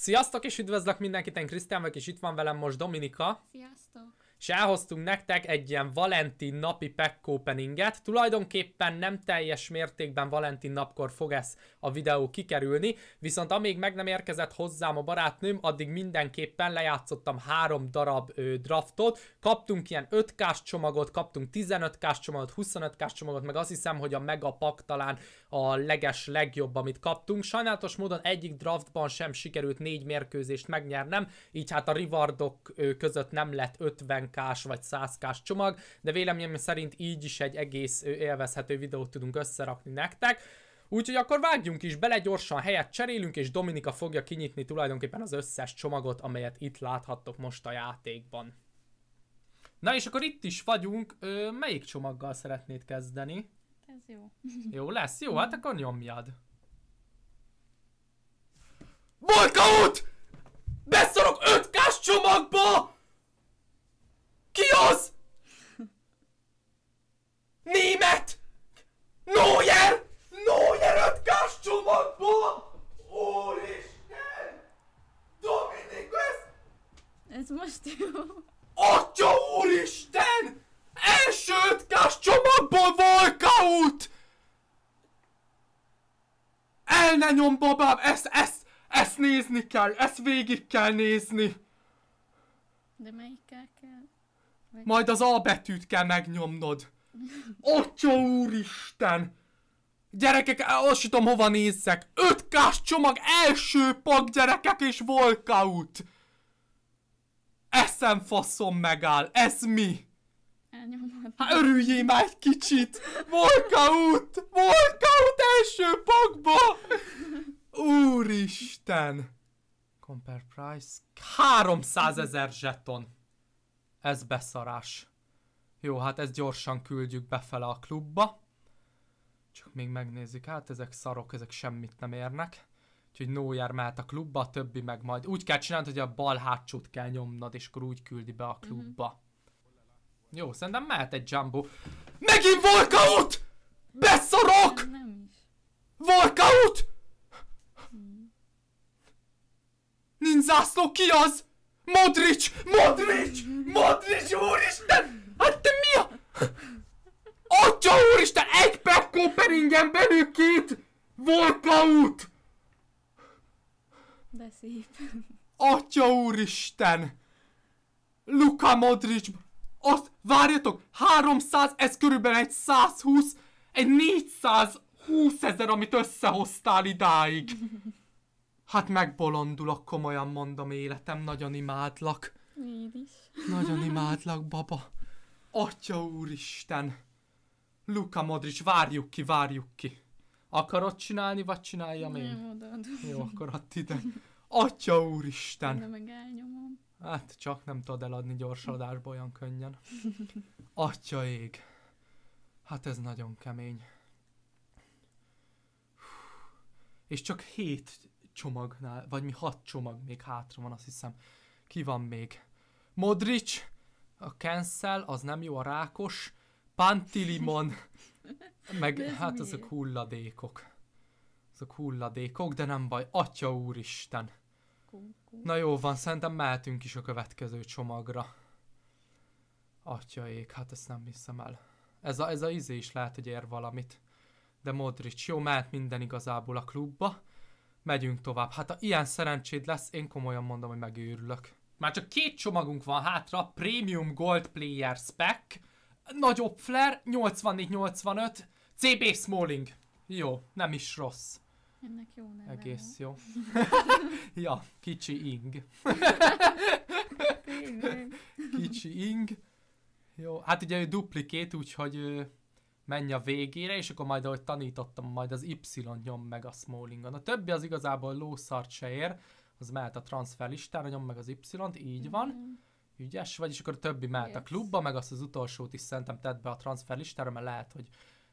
Sziasztok és üdvözlök mindenkit, én Krisztián vagyok, és itt van velem most Dominika. Sziasztok! és elhoztunk nektek egy ilyen Valentin napi pack openinget. Tulajdonképpen nem teljes mértékben Valentin napkor fog ez a videó kikerülni, viszont amíg meg nem érkezett hozzám a barátnőm, addig mindenképpen lejátszottam három darab ö, draftot. Kaptunk ilyen 5 k csomagot, kaptunk 15 k csomagot, 25 k csomagot, meg azt hiszem, hogy a Mega Pack talán a leges legjobb, amit kaptunk. Sajnálatos módon egyik draftban sem sikerült négy mérkőzést megnyernem, így hát a rivardok között nem lett 50 50k-s vagy 100k-s csomag, de véleményem szerint így is egy egész élvezhető videót tudunk összerakni nektek. Úgyhogy akkor vágjunk is bele, gyorsan helyet cserélünk, és Dominika fogja kinyitni tulajdonképpen az összes csomagot, amelyet itt láthattok most a játékban. Na és akkor itt is vagyunk, Ö, melyik csomaggal szeretnéd kezdeni? Ez jó. Jó lesz? Jó, hát akkor nyomjad. út! Beszorok 5 csomagba! Anyám, babám, ezt, ezt, ezt nézni kell, ezt végig kell nézni. De melyikkel kell? Vagy... Majd az A betűt kell megnyomnod. Atya úristen! Gyerekek, azt tudom hova nézzek. 5 k csomag első pak gyerekek és walkout. Eszem faszom megáll. Ez mi? Hát örüljél már egy kicsit! Volka út első pakba! Úristen! Compare price... 300 ezer zseton! Ez beszarás. Jó, hát ezt gyorsan küldjük befele a klubba. Csak még megnézzük, hát ezek szarok, ezek semmit nem érnek. Úgyhogy Noyer mehet a klubba, a többi meg majd. Úgy kell csinálni, hogy a bal hátsót kell nyomnod, és akkor úgy küldi be a klubba. Mm-hmm. Jó, szerintem mehet egy Jumbo. Megint workout! Beszorok! Nem, nem is. Workout! Hmm. Nincs zászló, ki az? Modric! Modric! Modric, úristen! Hát te mi a... Atya úristen, egy Pepco Peringen belül két workout! De szép. Atya úristen! Luka Modric! Azt... Várjatok, 300, ez körülbelül egy 120, egy 420 ezer, amit összehoztál idáig. Hát megbolondulok, komolyan mondom életem, nagyon imádlak. Én is. Nagyon imádlak, baba. Atya úristen. Luka Modric, várjuk ki, várjuk ki. Akarod csinálni, vagy csináljam én? Nem, odaadom. Jó, akkor add ide. Atya úristen. Nem meg elnyomom. Hát csak nem tudod eladni gyorsadásba olyan könnyen. Atya ég. Hát ez nagyon kemény. És csak hét csomagnál, vagy mi hat csomag még hátra van, azt hiszem. Ki van még? Modric, a cancel, az nem jó, a rákos, Pantilimon, meg hát mi? azok hulladékok. Azok hulladékok, de nem baj, atya úristen. Na jó van, szerintem mehetünk is a következő csomagra. Atyaék, hát ezt nem hiszem el. Ez a, ez a izé is lehet, hogy ér valamit. De Modric, jó, mehet minden igazából a klubba. Megyünk tovább. Hát ha ilyen szerencséd lesz, én komolyan mondom, hogy megőrülök. Már csak két csomagunk van hátra, Premium Gold Player Spec, nagyobb flare, 84-85, CB Smalling. Jó, nem is rossz. Ennek jó neve. Egész jó. ja, kicsi ing. kicsi ing. Jó, hát ugye ő duplikét, úgyhogy menj a végére, és akkor majd, ahogy tanítottam, majd az Y nyom meg a Smallingon. A többi az igazából lószart se ér, az mehet a transfer listára, nyom meg az Y-t, így van. Mm-hmm. Ügyes vagy, és akkor a többi mehet yes. a klubba, meg azt az utolsót is szerintem tedd be a transfer listára, mert lehet, hogy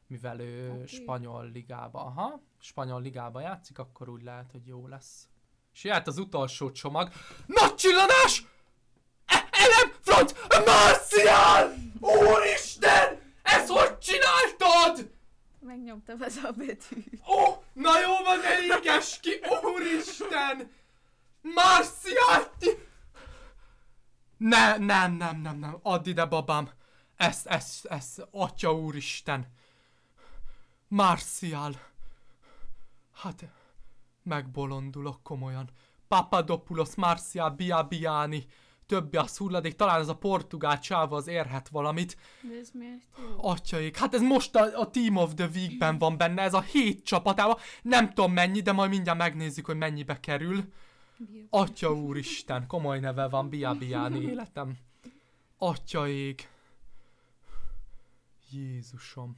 mivel ő okay. Hát spanyol ligába, aha, spanyol ligába játszik, akkor úgy lehet, hogy jó lesz. És jött az utolsó csomag. Nagy csillanás! E- Elem front! Marcial! Úristen! Ezt hogy csináltad? Megnyomtam az a betűt. Ó, oh, na jó van, ne ki! Úristen! Marcial! Nem, nem, nem, nem, nem, add ide babám! Ez, ez, ez atya úristen! Marcial! Hát, megbolondulok komolyan. Papadopoulos, Marcial, Biabiani, többi a szurladék, talán ez a portugál csáva az érhet valamit. De ez miért jó? Atyaik, hát ez most a, a Team of the Week-ben van benne, ez a hét csapatában, nem tudom mennyi, de majd mindjárt megnézzük, hogy mennyibe kerül. Atya úristen, komoly neve van, Biabiani életem. Atyaik. Jézusom.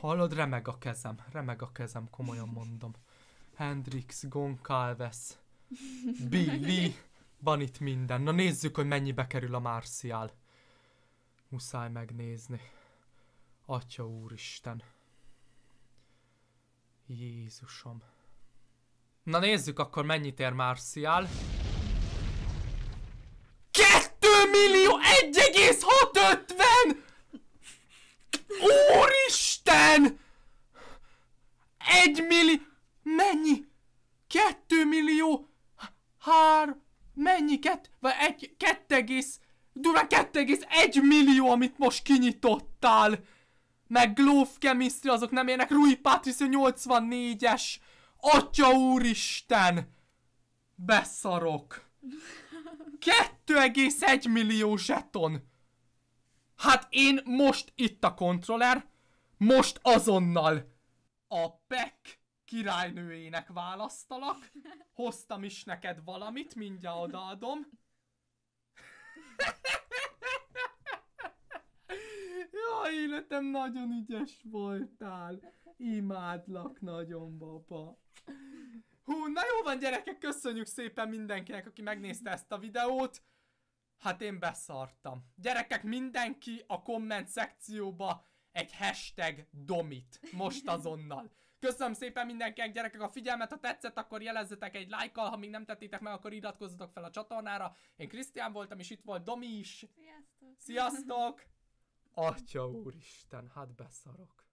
Hallod, remeg a kezem, remeg a kezem, komolyan mondom. Hendrix, Goncalves, Billy, van itt minden. Na nézzük, hogy mennyibe kerül a Marcial. Muszáj megnézni. Atya úristen. Jézusom. Na nézzük akkor mennyit ér Marcial. 2 millió 1,650! Ó, igen! Egy milli... Mennyi? Kettő millió... Hár... Mennyi? Kett... Vagy egy... Kettegész... Durva Egy millió, amit most kinyitottál! Meg Glove Chemistry, azok nem érnek. Rui Patricio 84-es. Atya úristen! Beszarok. 2,1 millió zseton. Hát én most itt a kontroller, most azonnal a Peck királynőjének választalak. Hoztam is neked valamit, mindjárt odaadom. Jaj, életem, nagyon ügyes voltál. Imádlak nagyon, baba. Hú, na jó van gyerekek, köszönjük szépen mindenkinek, aki megnézte ezt a videót. Hát én beszartam. Gyerekek, mindenki a komment szekcióba egy hashtag domit most azonnal. Köszönöm szépen mindenkinek, gyerekek, a figyelmet, ha tetszett, akkor jelezzetek egy lájkkal, ha még nem tettétek meg, akkor iratkozzatok fel a csatornára. Én Krisztián voltam, és itt volt Domi is. Sziasztok! Sziasztok! Atya úristen, hát beszarok.